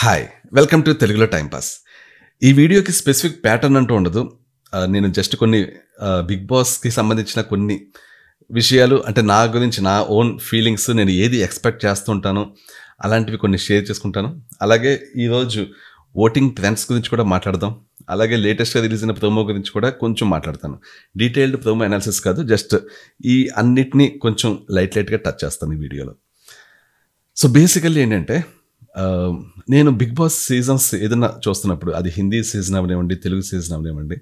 Hi welcome to తెలుగులో timepass ఈ వీడియోకి స్పెసిఫిక్ ప్యాటర్న్ అంటూ ఉండదు నేను జస్ట్ కొన్ని బిగ్ బాస్కి సంబంధించిన కొన్ని విషయాలు అంటే నా గురించి నా ఓన్ ఫీలింగ్స్ నేను ఏది ఎక్స్పెక్ట్ చేస్తుంటాను అలాంటివి కొన్ని షేర్ చేసుకుంటాను అలాగే ఈరోజు ఓటింగ్ ట్రెండ్స్ గురించి కూడా మాట్లాడదాం అలాగే లేటెస్ట్గా రిలీజ్ అయిన ప్రోమో గురించి కూడా కొంచెం మాట్లాడతాను డీటెయిల్డ్ ప్రోమో అనాలిసిస్ కాదు జస్ట్ ఈ అన్నిటినీ కొంచెం లైట్ లైట్గా టచ్ చేస్తాను ఈ వీడియోలో సో బేసికల్లీ ఏంటంటే నేను బిగ్ బాస్ సీజన్స్ ఏదైనా చూస్తున్నప్పుడు అది హిందీ సీజన్ అవనివ్వండి తెలుగు సీజన్ అవనివ్వండి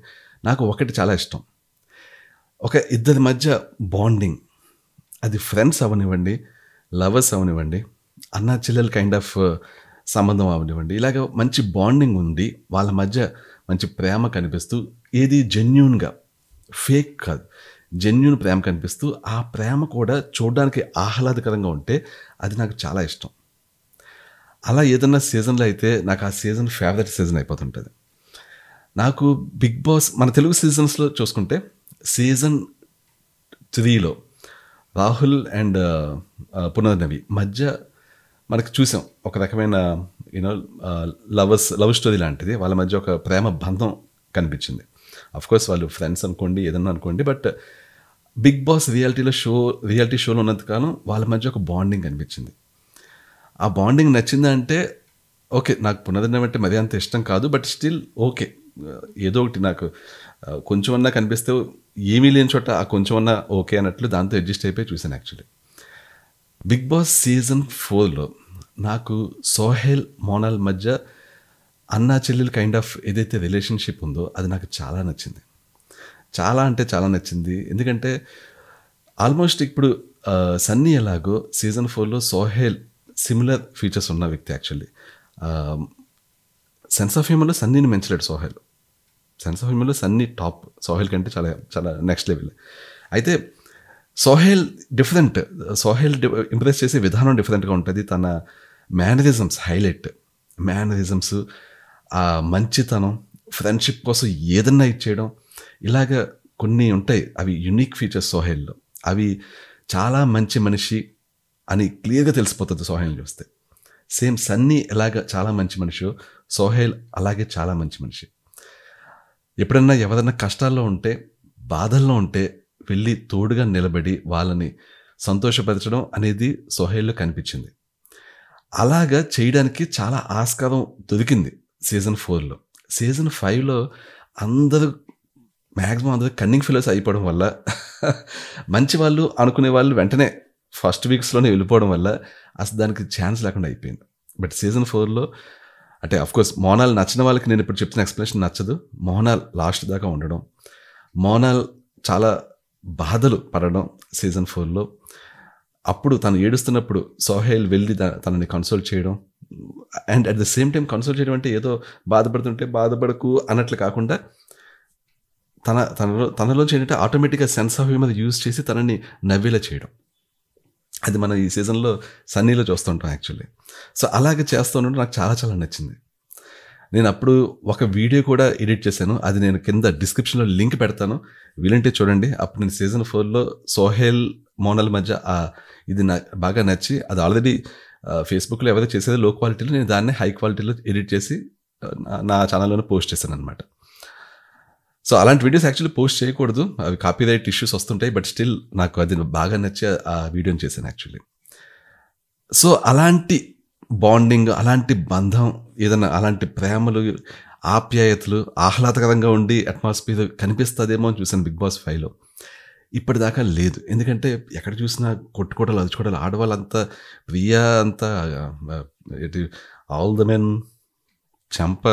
నాకు ఒకటి చాలా ఇష్టం ఒక ఇద్దరి మధ్య బాండింగ్ అది ఫ్రెండ్స్ అవనివ్వండి లవర్స్ అవనివ్వండి అన్న చెల్లెల కైండ్ ఆఫ్ సంబంధం అవనివ్వండి ఇలాగ మంచి బాండింగ్ ఉంది వాళ్ళ మధ్య మంచి ప్రేమ కనిపిస్తూ ఏది జెన్యున్గా ఫేక్ కాదు జెన్యున్ ప్రేమ కనిపిస్తూ ఆ ప్రేమ కూడా చూడడానికి ఆహ్లాదకరంగా ఉంటే అది నాకు చాలా ఇష్టం అలా ఏదన్నా సీజన్లో అయితే నాకు ఆ సీజన్ ఫేవరెట్ సీజన్ అయిపోతుంటుంది నాకు బిగ్ బాస్ మన తెలుగు సీజన్స్లో చూసుకుంటే సీజన్ త్రీలో రాహుల్ అండ్ పునర్నవి మధ్య మనకు చూసాం ఒక రకమైన యూనో లవర్స్ లవ్ స్టోరీ లాంటిది వాళ్ళ మధ్య ఒక ప్రేమ బంధం కనిపించింది కోర్స్ వాళ్ళు ఫ్రెండ్స్ అనుకోండి ఏదన్నా అనుకోండి బట్ బిగ్ బాస్ రియాలిటీలో షో రియాలిటీ షోలో ఉన్నంతకాలం వాళ్ళ మధ్య ఒక బాండింగ్ కనిపించింది ఆ బాండింగ్ నచ్చిందంటే ఓకే నాకు పునర్జన్మ అంటే మరి అంత ఇష్టం కాదు బట్ స్టిల్ ఓకే ఏదో ఒకటి నాకు కొంచెం అన్నా కనిపిస్తే ఏమీ లేని చోట ఆ కొంచెం అన్నా ఓకే అన్నట్లు దాంతో అడ్జస్ట్ అయిపోయి చూశాను యాక్చువల్లీ బిగ్ బాస్ సీజన్ ఫోర్లో నాకు సోహెల్ మోనాల్ మధ్య అన్నా చెల్లెలు కైండ్ ఆఫ్ ఏదైతే రిలేషన్షిప్ ఉందో అది నాకు చాలా నచ్చింది చాలా అంటే చాలా నచ్చింది ఎందుకంటే ఆల్మోస్ట్ ఇప్పుడు సన్నీ ఎలాగో సీజన్ ఫోర్లో సోహెల్ సిమిలర్ ఫీచర్స్ ఉన్న వ్యక్తి యాక్చువల్లీ సెన్స్ ఆఫ్ హ్యూమర్లో సన్నీని మెంచలేడు సోహెల్ సెన్స్ ఆఫ్ హ్యూమర్లో సన్నీ టాప్ సోహెల్ కంటే చాలా చాలా నెక్స్ట్ లెవెల్ అయితే సోహెల్ డిఫరెంట్ సోహెల్ ఇంప్రెస్ చేసే విధానం డిఫరెంట్గా ఉంటుంది తన మేనరిజమ్స్ హైలైట్ మేనరిజమ్స్ ఆ మంచితనం ఫ్రెండ్షిప్ కోసం ఏదన్నా ఇచ్చేయడం ఇలాగ కొన్ని ఉంటాయి అవి యునిక్ ఫీచర్స్ సోహెల్లో అవి చాలా మంచి మనిషి అని క్లియర్గా తెలిసిపోతుంది సోహైల్ని చూస్తే సేమ్ సన్నీ ఎలాగ చాలా మంచి మనిషి సోహైల్ అలాగే చాలా మంచి మనిషి ఎప్పుడన్నా ఎవరన్నా కష్టాల్లో ఉంటే బాధల్లో ఉంటే వెళ్ళి తోడుగా నిలబడి వాళ్ళని సంతోషపరచడం అనేది సోహైల్లో కనిపించింది అలాగా చేయడానికి చాలా ఆస్కారం దొరికింది సీజన్ ఫోర్లో సీజన్ ఫైవ్లో అందరూ మ్యాక్సిమం అందరూ కన్నింగ్ ఫిలోస్ అయిపోవడం వల్ల మంచి వాళ్ళు అనుకునే వాళ్ళు వెంటనే ఫస్ట్ వీక్స్లోనే వెళ్ళిపోవడం వల్ల అసలు దానికి ఛాన్స్ లేకుండా అయిపోయింది బట్ సీజన్ ఫోర్లో అంటే అఫ్కోర్స్ మోనాల్ నచ్చిన వాళ్ళకి నేను ఇప్పుడు చెప్తున్న ఎక్స్ప్లెనేషన్ నచ్చదు మోనాల్ లాస్ట్ దాకా ఉండడం మోనాల్ చాలా బాధలు పడడం సీజన్ ఫోర్లో అప్పుడు తను ఏడుస్తున్నప్పుడు సోహైల్ వెళ్ళి తనని కన్సోల్ చేయడం and at the same time console చేయడం అంటే ఏదో బాధపడుతుంటే బాధపడకు అన్నట్లు కాకుండా తన తనలో తనలోంచి ఏంటంటే ఆటోమేటిక్గా సెన్స్ ఆఫ్ మీద యూజ్ చేసి తనని నవ్వేలా చేయడం అది మనం ఈ సీజన్లో సన్నీలో చూస్తుంటాం యాక్చువల్లీ సో అలాగే చేస్తూ నాకు చాలా చాలా నచ్చింది నేను అప్పుడు ఒక వీడియో కూడా ఎడిట్ చేశాను అది నేను కింద డిస్క్రిప్షన్లో లింక్ పెడతాను వీలంటే చూడండి అప్పుడు నేను సీజన్ ఫోర్లో సోహెల్ మోనల్ మధ్య ఇది నా బాగా నచ్చి అది ఆల్రెడీ ఫేస్బుక్లో ఏవైతే చేసేది లో క్వాలిటీలో నేను దాన్ని హై క్వాలిటీలో ఎడిట్ చేసి నా ఛానల్లోనే పోస్ట్ చేశాను అనమాట సో అలాంటి వీడియోస్ యాక్చువల్లీ పోస్ట్ చేయకూడదు అవి కాపీ రైట్ ఇష్యూస్ వస్తుంటాయి బట్ స్టిల్ నాకు అది బాగా నచ్చి ఆ వీడియోని చేశాను యాక్చువల్లీ సో అలాంటి బాండింగ్ అలాంటి బంధం ఏదైనా అలాంటి ప్రేమలు ఆప్యాయతలు ఆహ్లాదకరంగా ఉండి అట్మాస్ఫియర్ కనిపిస్తుందేమో అని చూశాను బిగ్ బాస్ ఫైవ్లో ఇప్పటిదాకా లేదు ఎందుకంటే ఎక్కడ చూసినా కొట్టుకోటలు అరుచుకోవడాలు ఆడవాళ్ళంతా ప్రియా అంతా ఆల్ ద మెన్ చంప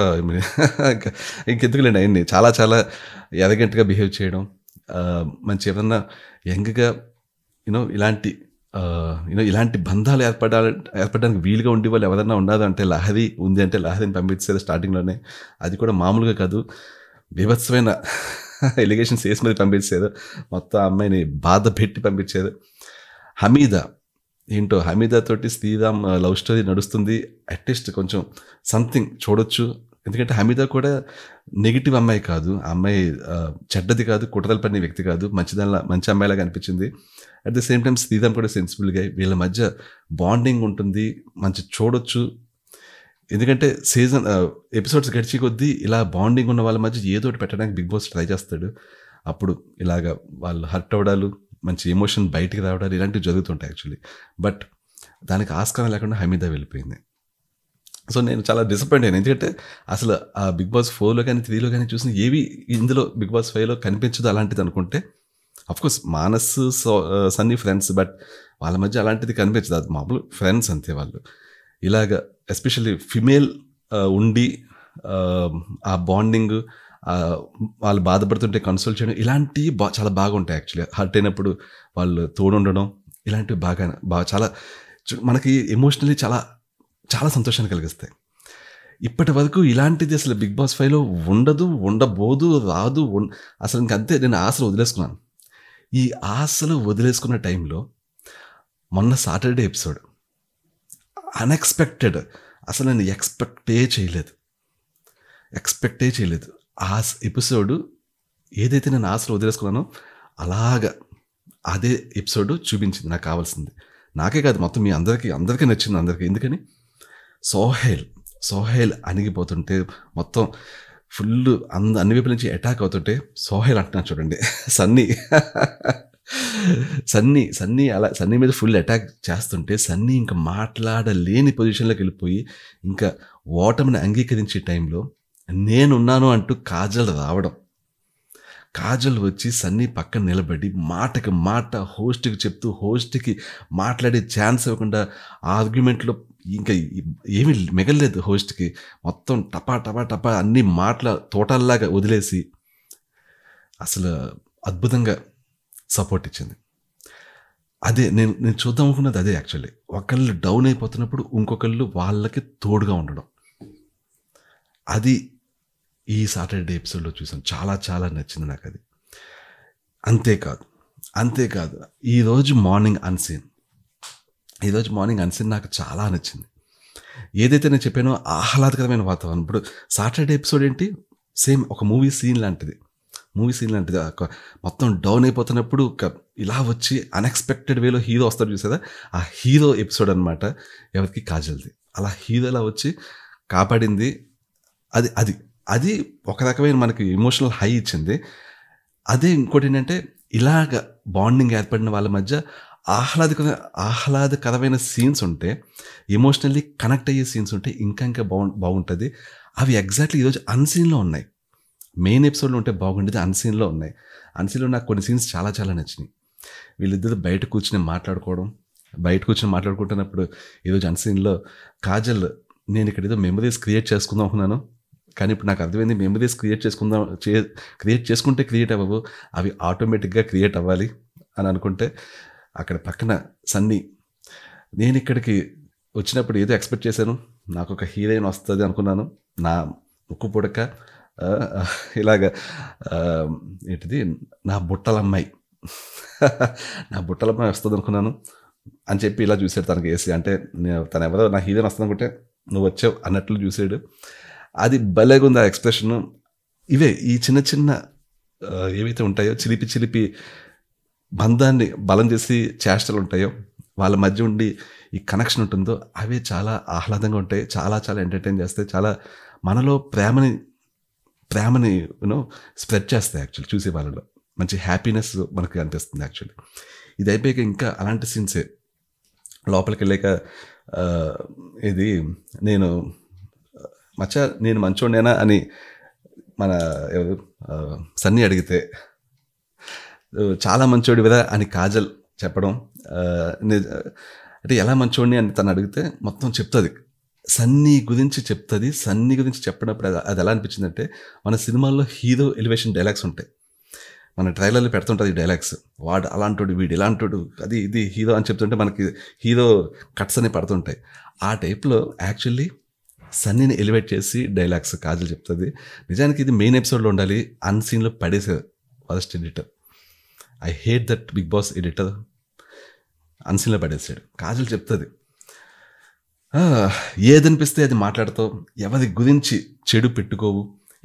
ఇంకెందుకులేండి ఆయన్ని చాలా చాలా ఎదగంటగా బిహేవ్ చేయడం మంచి ఏదన్నా యంగ్గా యూనో ఇలాంటి యూనో ఇలాంటి బంధాలు ఏర్పడాలి ఏర్పడడానికి వీలుగా ఉండే వాళ్ళు ఎవరన్నా ఉండదు అంటే లహరి ఉంది అంటే లహరిని పంపించేది స్టార్టింగ్లోనే అది కూడా మామూలుగా కాదు బీభత్సమైన ఎలిగేషన్స్ వేసి మీద పంపించేది మొత్తం అమ్మాయిని బాధ పెట్టి పంపించేది హమీద ఏంటో హమీదా తోటి శ్రీరామ్ లవ్ స్టోరీ నడుస్తుంది అట్లీస్ట్ కొంచెం సంథింగ్ చూడొచ్చు ఎందుకంటే హమీద కూడా నెగిటివ్ అమ్మాయి కాదు ఆ అమ్మాయి చెడ్డది కాదు కుట్రలు పడిన వ్యక్తి కాదు మంచిదానిలా మంచి అమ్మాయిలాగా అనిపించింది at the same time Sriram కూడా సెన్సిబుల్గా వీళ్ళ మధ్య బాండింగ్ ఉంటుంది మంచి చూడొచ్చు ఎందుకంటే సీజన్ ఎపిసోడ్స్ గడిచి కొద్దీ ఇలా బాండింగ్ ఉన్న వాళ్ళ మధ్య ఏదో ఒకటి పెట్టడానికి బిగ్ బాస్ ట్రై చేస్తాడు అప్పుడు ఇలాగ వాళ్ళు హర్ట్ అవడాలు మంచి ఎమోషన్ బయటికి రావడాలు ఇలాంటివి జరుగుతుంటాయి యాక్చువల్లీ బట్ దానికి ఆస్కారం లేకుండా హమీద వెళ్ళిపోయింది సో నేను చాలా డిసప్పాయింట్ అయ్యాను ఎందుకంటే అసలు ఆ బిగ్ బాస్ ఫోర్లో కానీ త్రీలో కానీ చూసిన ఏవి ఇందులో బిగ్ బాస్ ఫైవ్లో కనిపించదు అలాంటిది అనుకుంటే of course Manas Sunny friends but వాళ్ళ మధ్య అలాంటిది కనిపించదు అది మామూలు ఫ్రెండ్స్ అంతే వాళ్ళు ఇలాగ ఎస్పెషల్లీ ఫిమేల్ ఉండి ఆ బాండింగ్ వాళ్ళు బాధపడుతుంటే కన్సోల్ చేయడం ఇలాంటివి బా చాలా బాగా ఉంటాయి యాక్చువల్లీ హర్ట్ అయినప్పుడు వాళ్ళు తోడుండడం ఇలాంటివి బాగా బాగా చాలా మనకి ఎమోషనలీ చాలా చాలా సంతోషాన్ని కలిగిస్తాయి ఇప్పటి వరకు ఇలాంటిది అసలు బిగ్ బాస్ ఫైవ్లో ఉండదు ఉండబోదు రాదు అసలు ఇంకంతే నేను ఆశలు వదిలేసుకున్నాను ఈ ఆశలు వదిలేసుకున్న టైంలో మొన్న సాటర్డే ఎపిసోడ్ అన్ఎక్స్పెక్టెడ్ అసలు నేను ఎక్స్పెక్టే చేయలేదు ఎక్స్పెక్టే చేయలేదు ఆ ఎపిసోడ్ ఏదైతే నేను ఆశలు వదిలేసుకున్నానో అలాగా అదే ఎపిసోడ్ చూపించింది నాకు కావాల్సింది నాకే కాదు మొత్తం మీ అందరికీ అందరికీ నచ్చింది అందరికీ ఎందుకని సోహేల్ సోహేల్ అణిగిపోతుంటే మొత్తం ఫుల్ అంద అన్ని వైపుల నుంచి అటాక్ అవుతుంటే సోహేల్ అంటున్నాను చూడండి సన్నీ సన్నీ సన్నీ అలా సన్నీ మీద ఫుల్ అటాక్ చేస్తుంటే సన్నీ ఇంకా మాట్లాడలేని పొజిషన్లోకి వెళ్ళిపోయి ఇంకా ఓటమిని అంగీకరించే టైంలో నేనున్నాను అంటూ కాజల్ రావడం కాజల్ వచ్చి సన్నీ పక్కన నిలబడి మాటకి మాట హోస్ట్కి చెప్తూ హోస్ట్కి మాట్లాడే ఛాన్స్ ఇవ్వకుండా ఆర్గ్యుమెంట్లో ఇంకా ఏమీ మిగలలేదు హోస్ట్కి మొత్తం టపా టపా టపా అన్ని మాటల తోటల్లాగా వదిలేసి అసలు అద్భుతంగా సపోర్ట్ ఇచ్చింది అదే నేను నేను చూద్దాం అనుకున్నది అదే యాక్చువల్లీ ఒకళ్ళు డౌన్ అయిపోతున్నప్పుడు ఇంకొకళ్ళు వాళ్ళకి తోడుగా ఉండడం అది ఈ సాటర్డే ఎపిసోడ్లో చూసాం చాలా చాలా నచ్చింది నాకు అది అంతేకాదు అంతేకాదు ఈరోజు మార్నింగ్ అన్సీన్ ఈరోజు మార్నింగ్ అన్సీన్ నాకు చాలా నచ్చింది ఏదైతే నేను చెప్పానో ఆహ్లాదకరమైన వాతావరణం ఇప్పుడు సాటర్డే ఎపిసోడ్ ఏంటి సేమ్ ఒక మూవీ సీన్ లాంటిది మూవీ సీన్ లాంటిది మొత్తం డౌన్ అయిపోతున్నప్పుడు ఇలా వచ్చి అన్ఎక్స్పెక్టెడ్ వేలో హీరో వస్తాడు చూసేదా ఆ హీరో ఎపిసోడ్ అనమాట ఎవరికి కాజల్ది అలా హీరో వచ్చి కాపాడింది అది అది అది ఒక రకమైన మనకి ఎమోషనల్ హై ఇచ్చింది అదే ఇంకోటి ఏంటంటే ఇలాగ బాండింగ్ ఏర్పడిన వాళ్ళ మధ్య ఆహ్లాదకర ఆహ్లాదకరమైన సీన్స్ ఉంటే ఎమోషనల్లీ కనెక్ట్ అయ్యే సీన్స్ ఉంటే ఇంకా ఇంకా బాగు బాగుంటుంది అవి ఎగ్జాక్ట్లీ ఈరోజు అన్సీన్లో ఉన్నాయి మెయిన్ ఎపిసోడ్లో ఉంటే బాగుండేది అన్సీన్లో ఉన్నాయి అన్సీన్లో నాకు కొన్ని సీన్స్ చాలా చాలా నచ్చినాయి వీళ్ళిద్దరు బయట కూర్చుని మాట్లాడుకోవడం బయట కూర్చొని మాట్లాడుకుంటున్నప్పుడు ఈరోజు అన్సీన్లో కాజల్ నేను ఇక్కడ ఏదో మెమరీస్ క్రియేట్ చేసుకుందాం అనుకున్నాను కానీ ఇప్పుడు నాకు అర్థమైంది మెమరీస్ క్రియేట్ చేసుకుందాం క్రియేట్ చేసుకుంటే క్రియేట్ అవ్వవు అవి ఆటోమేటిక్గా క్రియేట్ అవ్వాలి అని అనుకుంటే అక్కడ పక్కన సన్నీ నేను ఇక్కడికి వచ్చినప్పుడు ఏదో ఎక్స్పెక్ట్ చేశాను నాకు ఒక హీరోయిన్ వస్తుంది అనుకున్నాను నా ముక్కు పుడక ఇలాగ ఏంటిది నా బుట్టలమ్మాయి నా బుట్టలమ్మాయి వస్తుంది అనుకున్నాను అని చెప్పి ఇలా చూశాడు తనకి వేసి అంటే తను ఎవరో నా హీరోయిన్ వస్తుంది అనుకుంటే నువ్వు వచ్చావు అన్నట్లు చూసాడు అది బలేగుంది ఆ ఎక్స్ప్రెషను ఇవే ఈ చిన్న చిన్న ఏవైతే ఉంటాయో చిలిపి చిలిపి బంధాన్ని బలం చేసి చేష్టలు ఉంటాయో వాళ్ళ మధ్య ఉండి ఈ కనెక్షన్ ఉంటుందో అవి చాలా ఆహ్లాదంగా ఉంటాయి చాలా చాలా ఎంటర్టైన్ చేస్తాయి చాలా మనలో ప్రేమని ప్రేమని యూనో స్ప్రెడ్ చేస్తాయి యాక్చువల్లీ చూసే వాళ్ళలో మంచి హ్యాపీనెస్ మనకి అనిపిస్తుంది యాక్చువల్లీ ఇది అయిపోయాక ఇంకా అలాంటి సీన్సే లోపలికి వెళ్ళాక ఇది నేను మచ్చ నేను మంచోడేనా అని మన ఎవరు సన్నీ అడిగితే చాలా మంచోడి కదా అని కాజల్ చెప్పడం అంటే ఎలా మంచోడిని అని తను అడిగితే మొత్తం చెప్తుంది సన్నీ గురించి చెప్తుంది సన్నీ గురించి చెప్పినప్పుడు అది ఎలా అనిపించిందంటే మన సినిమాల్లో హీరో ఎలివేషన్ డైలాగ్స్ ఉంటాయి మన ట్రైలర్లు పెడుతుంటుంది ఈ డైలాగ్స్ వాడు అలాంటి వీడు ఇలాంటి అది ఇది హీరో అని చెప్తుంటే మనకి హీరో కట్స్ అని పడుతుంటాయి ఆ టైప్లో యాక్చువల్లీ సన్నీని ఎలివేట్ చేసి డైలాగ్స్ కాజల్ చెప్తుంది నిజానికి ఇది మెయిన్ ఎపిసోడ్లో ఉండాలి అన్సీన్లో పడేసేది first editor I hate that Bigg Boss editor అన్సీన్లో పడేసాడు కాజల్ చెప్తుంది ఏదనిపిస్తే అది మాట్లాడతావు ఎవరి గురించి చెడు పెట్టుకోవు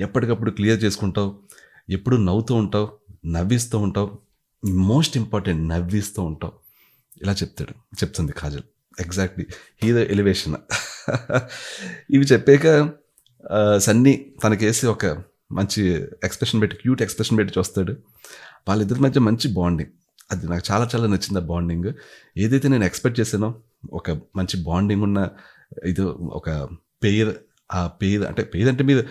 ఎప్పటికప్పుడు క్లియర్ చేసుకుంటావు ఎప్పుడు నవ్వుతూ ఉంటావు నవ్విస్తూ ఉంటావు మోస్ట్ ఇంపార్టెంట్ నవ్విస్తూ ఉంటావు ఇలా చెప్తాడు చెప్తుంది కాజల్ ఎగ్జాక్ట్లీ హీరో ఎలివేషన్ ఇవి చెప్పాక సన్నీ తనకేసి ఒక మంచి ఎక్స్ప్రెషన్ పెట్టి క్యూట్ ఎక్స్ప్రెషన్ పెట్టి చూస్తాడు వాళ్ళిద్దరి మధ్య మంచి బాండింగ్ అది నాకు చాలా చాలా నచ్చింది ఆ బాండింగ్ ఏదైతే నేను ఎక్స్పెక్ట్ చేశానో ఒక మంచి బాండింగ్ ఉన్న ఇది ఒక పేర్ ఆ పేర్ అంటే పేరు అంటే మీరు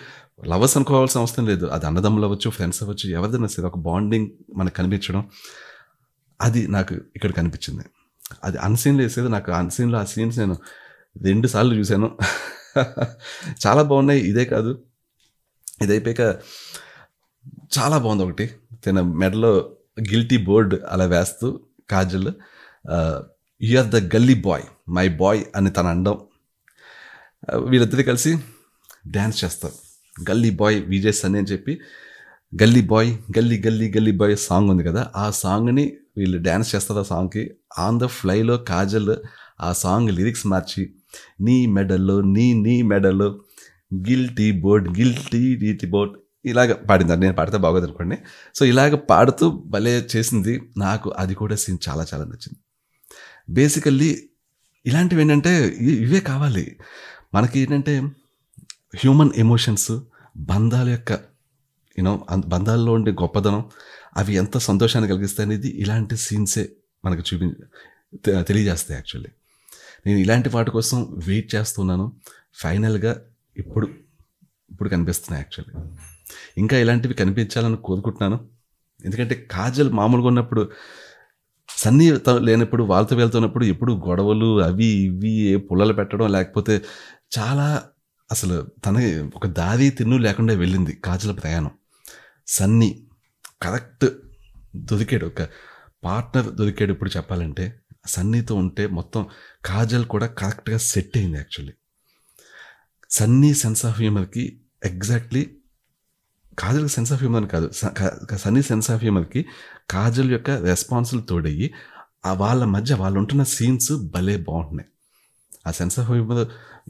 లవర్స్ అనుకోవాల్సిన అవసరం లేదు అది అన్నదమ్ములు అవ్వచ్చు ఫ్రెండ్స్ అవ్వచ్చు ఎవరిదైనా సరే ఒక బాండింగ్ మనకు కనిపించడం అది నాకు ఇక్కడ కనిపించింది అది అన్సీన్లో వేసేది నాకు అన్సీన్లో ఆ సీన్స్ నేను రెండు సార్లు చూశాను చాలా బాగున్నాయి ఇదే కాదు ఇది అయిపోయాక చాలా బాగుంది ఒకటి తన మెడలో గిల్టీ బోర్డ్ అలా వేస్తూ Kajal you are the gully boy my boy అని తన అండం వీళ్ళిద్దరు కలిసి డ్యాన్స్ చేస్తారు గల్లీ బాయ్ విజయ్ సన్ని అని చెప్పి గల్లీ బాయ్ గల్లీ గల్లీ గల్లీ బాయ్ సాంగ్ ఉంది కదా ఆ సాంగ్ని వీళ్ళు డ్యాన్స్ చేస్తారు ఆ సాంగ్కి ఆన్ ద ఫ్లైలో కాజల్ ఆ సాంగ్ లిరిక్స్ మార్చి నీ మెడల్లో నీ నీ మెడల్ గిల్టీ బోర్డ్ గిల్టీ రీతి బోర్డ్ ఇలాగ పాడింది నేను పాడితే బాగోదు అనుకోండి సో ఇలాగ పాడుతూ భలే చేసింది నాకు అది కూడా సీన్ చాలా చాలా నచ్చింది బేసికల్లీ ఇలాంటివి ఏంటంటే ఇవే కావాలి మనకి ఏంటంటే హ్యూమన్ ఎమోషన్స్ బంధాల యొక్క యూనో బంధాల్లో ఉండే గొప్పదనం అవి ఎంత సంతోషాన్ని కలిగిస్తాయి అనేది ఇలాంటి సీన్సే మనకు చూపి తెలియజేస్తాయి యాక్చువల్లీ నేను ఇలాంటి వాటి కోసం వెయిట్ చేస్తున్నాను ఫైనల్గా ఇప్పుడు ఇప్పుడు కనిపిస్తున్నాయి యాక్చువల్లీ ఇంకా ఇలాంటివి కనిపించాలని కోరుకుంటున్నాను ఎందుకంటే కాజల్ మామూలుగా ఉన్నప్పుడు సన్నీ లేనప్పుడు వాళ్ళతో వెళ్తున్నప్పుడు ఎప్పుడు గొడవలు అవి ఇవి పుల్లలు పెట్టడం లేకపోతే చాలా అసలు తన ఒక దారి తిన్ను లేకుండా వెళ్ళింది కాజల ప్రయాణం సన్నీ కరెక్ట్ దొరికాడు ఒక పార్ట్నర్ దొరికాడు ఇప్పుడు చెప్పాలంటే సన్నీతో ఉంటే మొత్తం కాజల్ కూడా కరెక్ట్గా సెట్ అయింది యాక్చువల్లీ సన్నీ సెన్స్ ఆఫ్ హ్యూమర్కి exactly Kajal sense of humour కాదు సన్నీ సెన్స్ ఆఫ్ హ్యూమర్కి కాజల్ యొక్క రెస్పాన్సులు తోడయ్యి వాళ్ళ మధ్య వాళ్ళు ఉంటున్న సీన్స్ భలే బాగుంటున్నాయి ఆ సెన్స్ ఆఫ్ హ్యూమర్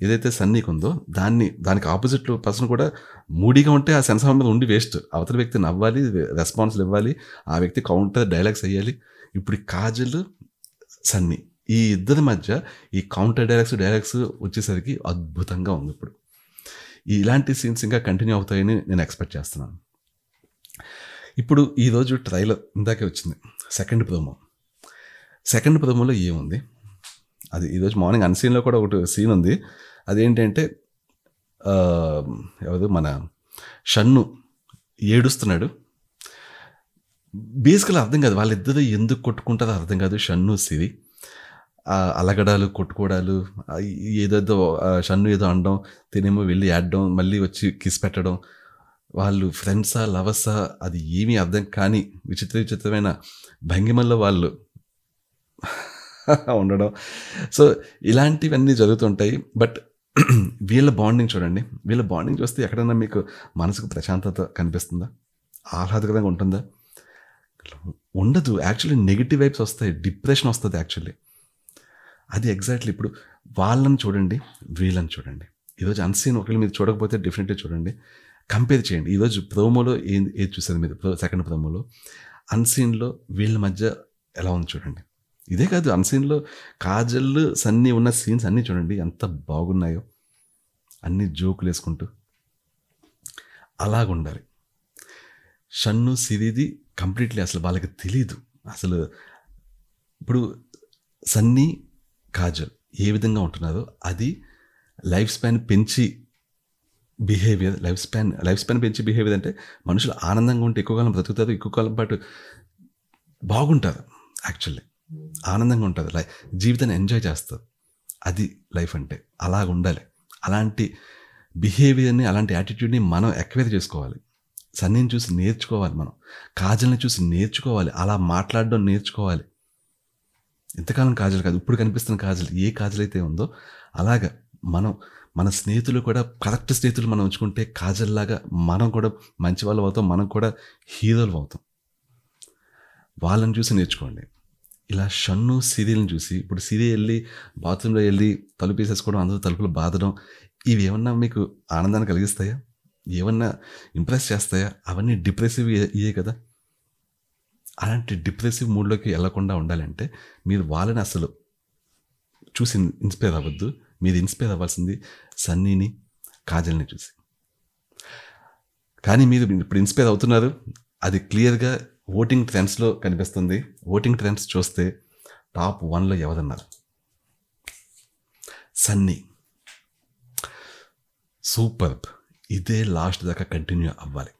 ఏదైతే సన్నీకి ఉందో దాన్ని దానికి ఆపోజిట్ పర్సన్ కూడా మూడీగా ఉంటే ఆ సెన్సార్ మీద ఉండి వేస్ట్ అవతల వ్యక్తి నవ్వాలి రెస్పాన్స్లు ఇవ్వాలి ఆ వ్యక్తి కౌంటర్ డైలాగ్స్ వేయాలి ఇప్పుడు కాజల్ సన్నీ ఈ ఇద్దరి మధ్య ఈ కౌంటర్ డైలాగ్స్ డైలాగ్స్ వచ్చేసరికి అద్భుతంగా ఉంది ఇప్పుడు ఇలాంటి సీన్స్ ఇంకా కంటిన్యూ అవుతాయని నేను ఎక్స్పెక్ట్ చేస్తున్నాను ఇప్పుడు ఈరోజు ట్రైలర్ ఇందాకే వచ్చింది సెకండ్ ప్రోమో సెకండ్ ప్రోమోలో ఏముంది అది ఈరోజు మార్నింగ్ అన్సీన్లో కూడా ఒకటి సీన్ ఉంది అదేంటంటే ఎవరు మన షన్ను ఏడుస్తున్నాడు బేసికల్ అర్థం కాదు వాళ్ళిద్దరు ఎందుకు కొట్టుకుంటారో అర్థం కాదు షన్ను సిరి అలగడాలు కొట్టుకోవడాలు ఏదేదో షన్ను ఏదో అనడం తినేమో వెళ్ళి ఆడడం మళ్ళీ వచ్చి కిస్ పెట్టడం వాళ్ళు ఫ్రెండ్సా లవర్సా అది ఏమీ అర్థం కానీ విచిత్ర విచిత్రమైన భంగిమల్లో వాళ్ళు ఉండడం సో ఇలాంటివన్నీ జరుగుతుంటాయి బట్ వీళ్ళ బాండింగ్ చూడండి వీళ్ళ బాండింగ్ చూస్తే ఎక్కడైనా మీకు మనసుకు ప్రశాంతత కనిపిస్తుందా ఆహ్లాదకరంగా ఉంటుందా ఉండదు యాక్చువల్లీ నెగిటివ్ వైబ్స్ వస్తాయి డిప్రెషన్ వస్తుంది యాక్చువల్లీ అది ఎగ్జాక్ట్లీ ఇప్పుడు వాళ్ళని చూడండి వీళ్ళని చూడండి ఈరోజు అన్సీన్ ఒకళ్ళు మీరు చూడకపోతే డెఫినెట్లీ చూడండి కంపేర్ చేయండి ఈరోజు ప్రోమోలో ఏం ఏది చూసారు మీరు సెకండ్ ప్రోమోలో అన్సీన్లో వీళ్ళ మధ్య ఎలా ఉంది చూడండి ఇదే కాదు సీన్లో కాజల్ సన్నీ ఉన్న సీన్స్ అన్నీ చూడండి ఎంత బాగున్నాయో అన్ని జోకులు వేసుకుంటూ అలాగుండాలి షన్ను సిరిది కంప్లీట్లీ అసలు వాళ్ళకి తెలీదు అసలు ఇప్పుడు సన్నీ కాజల్ ఏ విధంగా ఉంటున్నారో అది లైఫ్ స్పాన్ పెంచి behaviour life span life span పెంచి బిహేవియర్ అంటే మనుషులు ఆనందంగా ఉంటే ఎక్కువ కాలం బ్రతుకుతారు ఎక్కువ కాలం పాటు బాగుంటారు యాక్చువల్లీ ఆనందంగా ఉంటుంది లైఫ్ జీవితాన్ని ఎంజాయ్ చేస్తుంది అది లైఫ్ అంటే అలాగ ఉండాలి అలాంటి బిహేవియర్ని అలాంటి యాటిట్యూడ్ని మనం ఎక్వేర్ చేసుకోవాలి సన్ని చూసి నేర్చుకోవాలి మనం కాజల్ని చూసి నేర్చుకోవాలి అలా మాట్లాడడం నేర్చుకోవాలి ఎంతకాలం కాజల్ కాదు ఇప్పుడు కనిపిస్తున్న కాజల్ ఏ కాజల్ అయితే ఉందో అలాగా మనం మన స్నేహితులు కూడా కరెక్ట్ స్నేహితులు మనం ఉంచుకుంటే కాజల్లాగా మనం కూడా మంచి వాళ్ళు అవుతాం మనం కూడా హీరోలు అవుతాం వాళ్ళని చూసి నేర్చుకోండి ఇలా షన్ను సీరియల్ని చూసి ఇప్పుడు సీరియల్ వెళ్ళి బాత్రూంలో వెళ్ళి తలుపు వేసేసుకోవడం అందరూ తలుపులు బాధడం ఇవి ఏమన్నా మీకు ఆనందాన్ని కలిగిస్తాయా ఏమన్నా ఇంప్రెస్ చేస్తాయా అవన్నీ డిప్రెసివ్ ఇయే కదా అలాంటి డిప్రెసివ్ మూడ్లోకి వెళ్లకుండా ఉండాలంటే మీరు వాళ్ళని అసలు చూసి ఇన్స్పైర్ అవ్వద్దు మీరు ఇన్స్పైర్ అవ్వాల్సింది సన్నీని కాజల్ని చూసి కానీ మీరు ఇప్పుడు ఇన్స్పైర్ అవుతున్నారు అది క్లియర్గా ఓటింగ్ ట్రెండ్స్లో కనిపిస్తుంది ఓటింగ్ ట్రెండ్స్ చూస్తే టాప్ వన్లో ఎవరన్నారు సన్నీ సూపర్ ఇదే లాస్ట్ దాకా కంటిన్యూ అవ్వాలి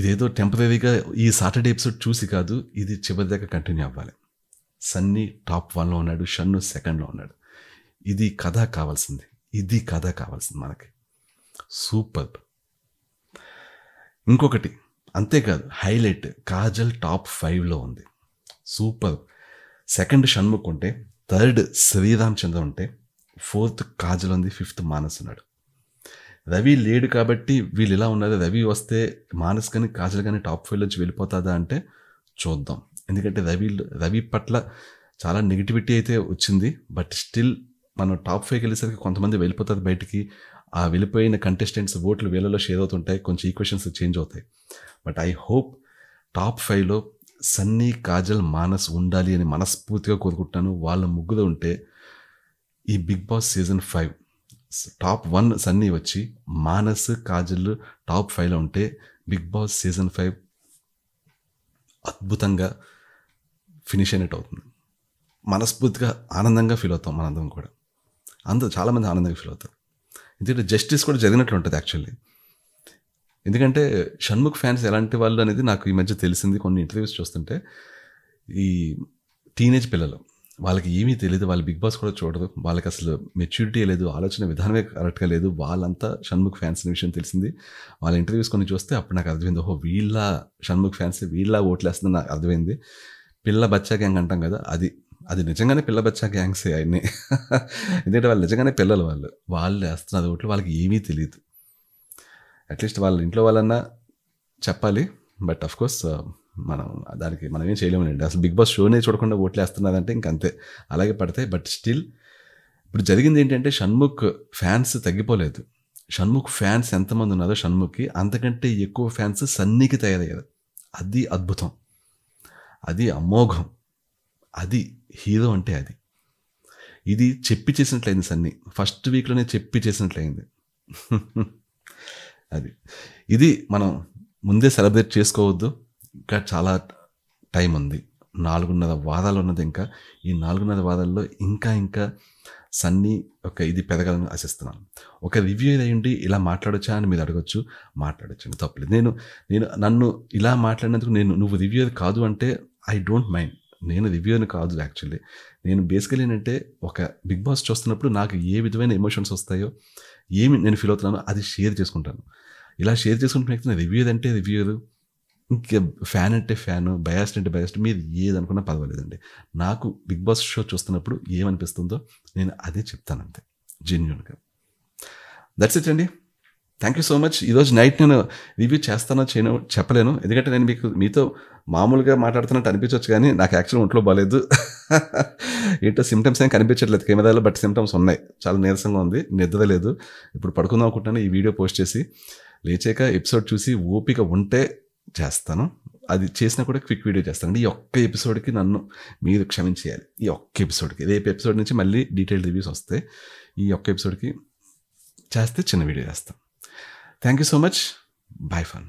ఇదేదో టెంపరీగా ఈ సాటర్డే ఎపిసోడ్ చూసి కాదు ఇది చివరి దాకా కంటిన్యూ అవ్వాలి సన్నీ టాప్ వన్లో ఉన్నాడు షన్ను సెకండ్లో ఉన్నాడు ఇది కథ కావాల్సింది ఇది కథ కావాల్సింది మనకి సూపర్ ఇంకొకటి అంతేకాదు హైలైట్ కాజల్ టాప్ ఫైవ్లో ఉంది సూపర్ సెకండ్ షణ్ముఖ్ ఉంటే థర్డ్ శ్రీరామ్ చంద్ర ఉంటే ఫోర్త్ కాజల్ ఉంది ఫిఫ్త్ మానస్ ఉన్నాడు రవి లేడు కాబట్టి వీళ్ళు ఇలా ఉన్నారు రవి వస్తే మానస్ కానీ కాజల్ కానీ టాప్ ఫైవ్ నుంచి వెళ్ళిపోతుందా అంటే చూద్దాం ఎందుకంటే రవి రవి పట్ల చాలా నెగిటివిటీ అయితే వచ్చింది బట్ స్టిల్ మనం టాప్ ఫైవ్కి వెళ్ళేసరికి కొంతమంది వెళ్ళిపోతారు బయటికి ఆ వెళ్ళిపోయిన కంటెస్టెంట్స్ ఓట్లు వేలలో షేర్ అవుతుంటాయి కొంచెం ఈక్వెషన్స్ చేంజ్ అవుతాయి బట్ ఐ హోప్ టాప్ ఫైవ్లో సన్నీ కాజల్ మానస్ ఉండాలి అని మనస్ఫూర్తిగా కోరుకుంటున్నాను వాళ్ళ ముగ్గులో ఉంటే ఈ Bigg Boss season five top one Sunny వచ్చి మానస్ కాజల్ టాప్ ఫైవ్లో ఉంటే బిగ్ బాస్ సీజన్ ఫైవ్ అద్భుతంగా ఫినిష్ అయినట్టు అవుతుంది మనస్ఫూర్తిగా ఆనందంగా ఫీల్ అవుతాం మనందరం కూడా అందరూ చాలామంది ఆనందంగా ఫీల్ అవుతారు ఎందుకంటే జస్టిస్ కూడా జరిగినట్లు ఉంటుంది యాక్చువల్లీ ఎందుకంటే షణ్ముఖ్ ఫ్యాన్స్ ఎలాంటి వాళ్ళు అనేది నాకు ఈ మధ్య తెలిసింది కొన్ని ఇంటర్వ్యూస్ చూస్తుంటే ఈ టీనేజ్ పిల్లలు వాళ్ళకి ఏమీ తెలియదు వాళ్ళు బిగ్ బాస్ కూడా చూడదు వాళ్ళకి అసలు మెచ్యూరిటీ లేదు ఆలోచన విధానమే కరెక్ట్గా లేదు వాళ్ళంతా షణ్ముఖ్ ఫ్యాన్స్ అనే విషయం తెలిసింది వాళ్ళ ఇంటర్వ్యూస్ కొన్ని చూస్తే అప్పుడు నాకు అర్థమైంది ఓహో వీళ్ళ షణ్ముఖ్ ఫ్యాన్స్ వీళ్ళ ఓట్లేస్తుంది నాకు అర్థమైంది పిల్ల బచ్చా గ్యాంగ్ అంటాం కదా అది అది నిజంగానే పిల్లబచ్చా గ్యాంగ్సే ఆయన్ని ఎందుకంటే వాళ్ళు నిజంగానే పిల్లలు వాళ్ళు వాళ్ళు వేస్తున్నది ఒకటి వాళ్ళకి ఏమీ తెలియదు అట్లీస్ట్ వాళ్ళ ఇంట్లో వాళ్ళన్నా చెప్పాలి బట్ అఫ్ కోర్స్ uh, మనం దానికి మనం ఏం చేయలేమండి అసలు బిగ్ బాస్ షోనే చూడకుండా ఓట్లు వేస్తున్నదంటే ఇంకంతే అలాగే పడతాయి బట్ స్టిల్ ఇప్పుడు జరిగింది ఏంటంటే షణ్ముఖ్ ఫ్యాన్స్ తగ్గిపోలేదు షణ్ముఖ్ ఫ్యాన్స్ ఎంతమంది ఉన్నారో షణ్ముఖ్కి అంతకంటే ఎక్కువ ఫ్యాన్స్ సన్నీకి తయారయ్యారు అది అద్భుతం అది అమోఘం అది హీరో అంటే అది ఇది చెప్పి చేసినట్లయింది సన్ని ఫస్ట్ వీక్లోనే చెప్పి చేసినట్లయింది అది ఇది మనం ముందే సెలబ్రేట్ చేసుకోవద్దు ఇంకా చాలా టైం ఉంది నాలుగున్నర వారాలు ఉన్నది ఇంకా ఈ నాలుగున్నర వారాల్లో ఇంకా ఇంకా సన్నీ ఒక ఇది పెరగాలని ఆశిస్తున్నాను ఒక రివ్యూ అయ్యండి ఇలా మాట్లాడొచ్చా అని మీరు అడగొచ్చు మాట్లాడొచ్చండి తప్పలేదు నేను నేను నన్ను ఇలా మాట్లాడినందుకు నేను నువ్వు రివ్యూ కాదు అంటే ఐ డోంట్ మైండ్ నేను రివ్యూని కాదు యాక్చువల్లీ నేను బేసికలీ ఏంటంటే ఒక బిగ్ బాస్ చూస్తున్నప్పుడు నాకు ఏ విధమైన ఎమోషన్స్ వస్తాయో ఏమి నేను ఫీల్ అవుతున్నానో అది షేర్ చేసుకుంటాను ఇలా షేర్ చేసుకుంటున్న వ్యక్తి రివ్యూ అంటే రివ్యూరు ఇంకా ఫ్యాన్ అంటే ఫ్యాన్ బయాస్ట్ అంటే బయాస్ట్ మీరు ఏదనుకున్నా పర్వాలేదండి నాకు బిగ్ బాస్ షో చూస్తున్నప్పుడు ఏమనిపిస్తుందో నేను అదే చెప్తాను అంతే జెన్యున్గా దట్స్ ఇట్ అండి థ్యాంక్ యూ సో మచ్ ఈరోజు నైట్ నేను రివ్యూ చేస్తానో చేయను చెప్పలేను ఎందుకంటే నేను మీకు మీతో మామూలుగా మాట్లాడుతున్నట్టు అనిపించవచ్చు కానీ నాకు యాక్చువల్ ఒంట్లో బాగాలేదు ఏంటో సిమ్టమ్స్ ఏం కనిపించట్లేదు కెమెరాలో బట్ సిమ్టమ్స్ ఉన్నాయి చాలా నీరసంగా ఉంది నిద్ర లేదు ఇప్పుడు పడుకుందాం అనుకుంటున్నాను ఈ వీడియో పోస్ట్ చేసి లేచాక ఎపిసోడ్ చూసి ఓపిక ఉంటే చేస్తాను అది చేసినా కూడా క్విక్ వీడియో చేస్తాను ఈ ఒక్క ఎపిసోడ్కి నన్ను మీరు క్షమించేయాలి ఈ ఒక్క ఎపిసోడ్కి రేపు ఎపిసోడ్ నుంచి మళ్ళీ డీటెయిల్ రివ్యూస్ వస్తాయి ఈ ఒక్క ఎపిసోడ్కి చేస్తే చిన్న వీడియో చేస్తాను Thank you so much. Bye for now.